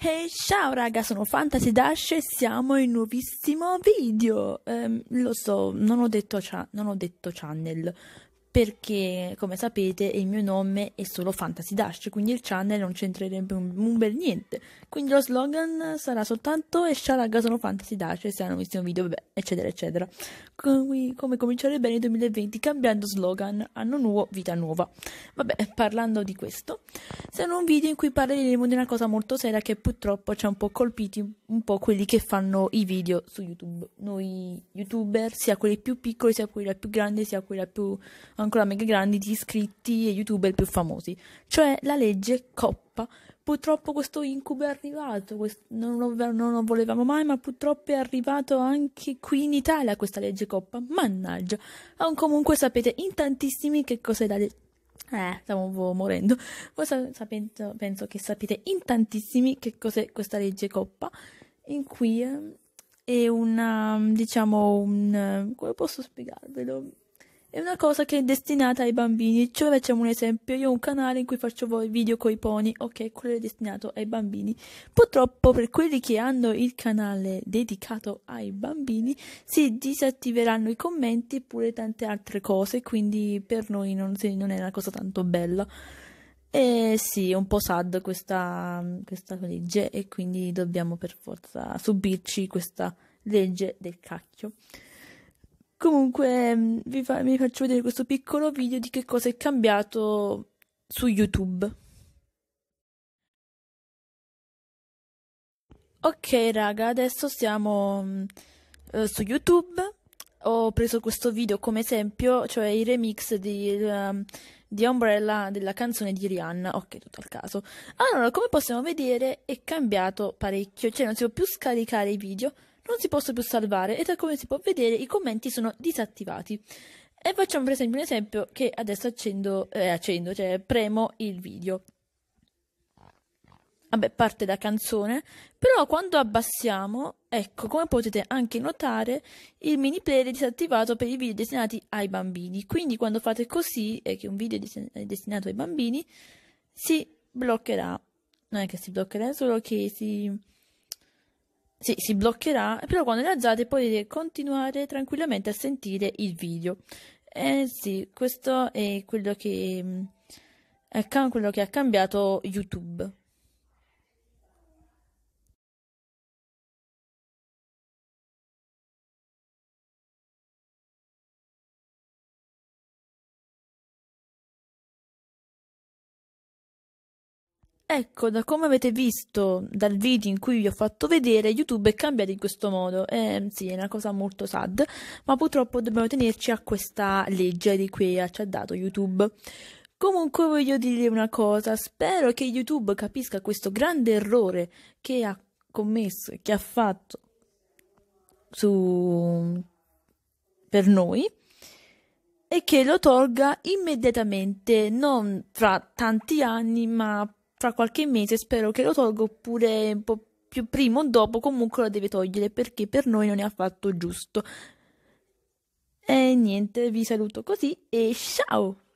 E hey, ciao raga, sono Fantasy Dash e siamo in nuovissimo video. Um, lo so, non ho, detto non ho detto channel perché, come sapete, il mio nome è solo Fantasy Dash, quindi il channel non c'entrerebbe un, un bel niente. Quindi lo slogan sarà soltanto e ciao raga, sono Fantasy Dash e siamo in nuovissimo video, vabbè, eccetera, eccetera. Come, come cominciare bene il 2020 cambiando slogan, anno nuovo, vita nuova. Vabbè, parlando di questo, sarà un video in cui parleremo di una cosa molto seria che purtroppo ci ha un po' colpiti un po' quelli che fanno i video su YouTube. Noi youtuber, sia quelli più piccoli, sia quelli più grandi, sia quelli più ancora mega grandi di iscritti e youtuber più famosi. Cioè la legge Coppa. Purtroppo questo incubo è arrivato, non, lo, non lo volevamo mai, ma purtroppo è arrivato anche qui in Italia questa legge Coppa. Mannaggia! Comunque sapete in tantissimi che cosa è la legge eh, stavo morendo. Voi sapete, penso che sapete in tantissimi che cos'è questa legge coppa, in cui ehm, è una, diciamo, un... come posso spiegarvelo? È una cosa che è destinata ai bambini, cioè facciamo un esempio, io ho un canale in cui faccio video coi pony, ok, quello è destinato ai bambini. Purtroppo per quelli che hanno il canale dedicato ai bambini si disattiveranno i commenti e pure tante altre cose, quindi per noi non, non è una cosa tanto bella. E sì, è un po' sad questa, questa legge e quindi dobbiamo per forza subirci questa legge del cacchio. Comunque mm, vi, fa- vi faccio vedere questo piccolo video di che cosa è cambiato su YouTube. Ok raga, adesso siamo mm, eh, su YouTube. Ho preso questo video come esempio, cioè il remix di, um, di Umbrella della canzone di Rihanna. Ok, tutto al caso. Allora, come possiamo vedere è cambiato parecchio, cioè non si può più scaricare i video non si possa più salvare e da come si può vedere i commenti sono disattivati. E facciamo per esempio un esempio che adesso accendo, eh, accendo cioè premo il video. Vabbè, parte da canzone, però quando abbassiamo, ecco, come potete anche notare, il mini player è disattivato per i video destinati ai bambini. Quindi quando fate così, e che un video è destinato ai bambini, si bloccherà. Non è che si bloccherà, è solo che si sì, si bloccherà, però quando le alzate potete continuare tranquillamente a sentire il video. Eh sì, questo è quello che, mm, è quello che ha cambiato YouTube. Ecco, da come avete visto dal video in cui vi ho fatto vedere, YouTube è cambiato in questo modo. Eh, sì, è una cosa molto sad, ma purtroppo dobbiamo tenerci a questa legge di cui ci ha dato YouTube. Comunque voglio dire una cosa, spero che YouTube capisca questo grande errore che ha commesso e che ha fatto su... per noi e che lo tolga immediatamente, non fra tanti anni, ma fra qualche mese spero che lo tolgo oppure un po' più prima o dopo comunque lo deve togliere perché per noi non è affatto giusto. E niente, vi saluto così e ciao!